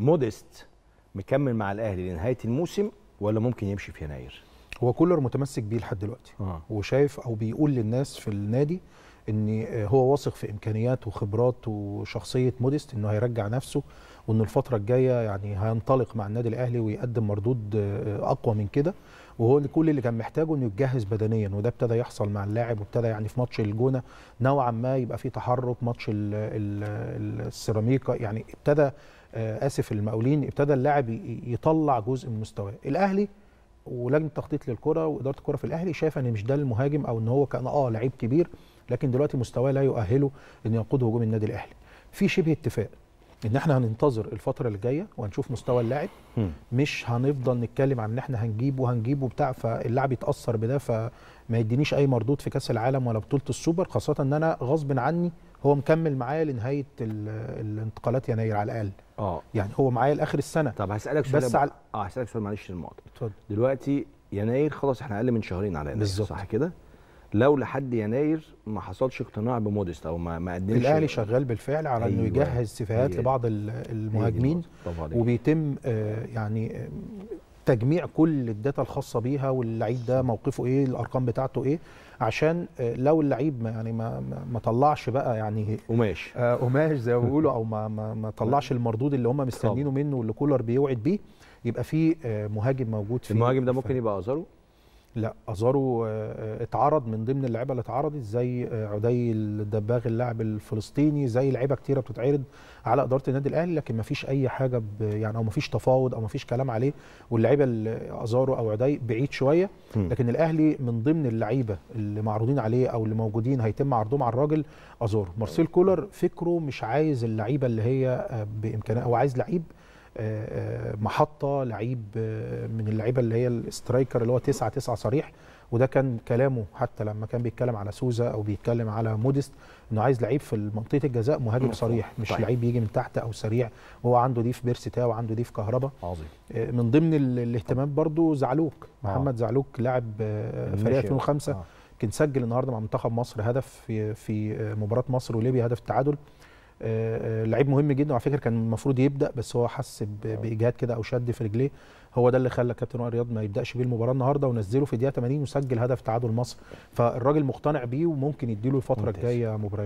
موديست مكمل مع الاهلي لنهايه الموسم ولا ممكن يمشي في يناير هو كولر متمسك بيه لحد دلوقتي آه. وشايف او بيقول للناس في النادي ان آه، هو واثق في امكانيات وخبرات وشخصيه موديست انه هيرجع نفسه وان الفتره الجايه يعني هينطلق مع النادي الاهلي ويقدم مردود آه، آه، اقوى من كده وهو كل اللي كان محتاجه انه يتجهز بدنيا وده ابتدى يحصل مع اللاعب وابتدى يعني في ماتش الجونه نوعا ما يبقى في تحرك ماتش السيراميكا يعني ابتدى اسف المقاولين ابتدى اللاعب يطلع جزء من مستواه الاهلي ولجنه التخطيط للكره واداره الكره في الاهلي شايفه ان مش ده المهاجم او ان هو كان اه لعيب كبير لكن دلوقتي مستواه لا يؤهله انه يقود هجوم النادي الاهلي في شبه اتفاق ان احنا هننتظر الفتره اللي جايه وهنشوف مستوى اللاعب مش هنفضل نتكلم عن ان احنا هنجيب وهنجيب وبتاع فاللاعب يتاثر بده فما يدينيش اي مردود في كاس العالم ولا بطوله السوبر خاصه ان انا غصب عني هو مكمل معايا لنهايه الانتقالات يناير على الاقل اه يعني هو معايا لاخر السنه طب هسالك سؤال بس على اه هسالك سؤال معلش المقاطع اتفضل دلوقتي يناير خلاص احنا اقل من شهرين على يناير صح كده لو لحد يناير ما حصلش اقتناع بموديست او ما ما قدمش الاهلي شغال بالفعل على أيوة انه يجهز سيفيهات لبعض المهاجمين وبيتم آه، يعني آه، تجميع كل الداتا الخاصه بيها واللعيب ده موقفه ايه الارقام بتاعته ايه عشان آه، لو اللعيب ما يعني ما ما طلعش بقى يعني قماش قماش زي ما بيقولوا او ما ما, ما طلعش المردود اللي هم مستنيينه منه واللي كولر بيوعد بيه يبقى في مهاجم موجود فيه المهاجم ده ممكن يبقى ازارو لا ازارو آه، آه، اتعرض من ضمن اللعيبه اللي اتعرضت زي آه، عدي الدباغ اللاعب الفلسطيني زي لعيبه كتيره بتتعرض على اداره النادي الاهلي لكن ما فيش اي حاجه يعني او ما فيش تفاوض او ما فيش كلام عليه واللعيبه اللي ازارو او عدي بعيد شويه لكن الاهلي من ضمن اللعيبه اللي معروضين عليه او اللي موجودين هيتم عرضهم على الراجل ازارو مارسيل كولر فكره مش عايز اللعيبه اللي هي بامكانها او عايز لعيب محطه لعيب من اللعيبه اللي هي الاسترايكر اللي هو 9 9 صريح وده كان كلامه حتى لما كان بيتكلم على سوزا او بيتكلم على موديست انه عايز لعيب في منطقه الجزاء مهاجم صريح مش طيب. لعيب يجي من تحت او سريع وهو عنده دي في بيرسيتا وعنده دي في كهربا عظيم آه، من ضمن الاهتمام برضو زعلوك آه. محمد آه. زعلوك لاعب آه، فريق 2005 آه. كان سجل النهارده مع منتخب مصر هدف في في مباراه مصر وليبيا هدف التعادل آه، آه، لعيب مهم جدا وعلى فكره كان المفروض يبدا بس هو حس آه. باجهاد كده او شد في رجليه هو ده اللي خلى كابتن وائل رياض ما يبداش بيه المباراه النهارده ونزله في الدقيقه 80 وسجل هدف تعادل مصر فالراجل مقتنع بيه وممكن يديله الفتره الجايه مباراه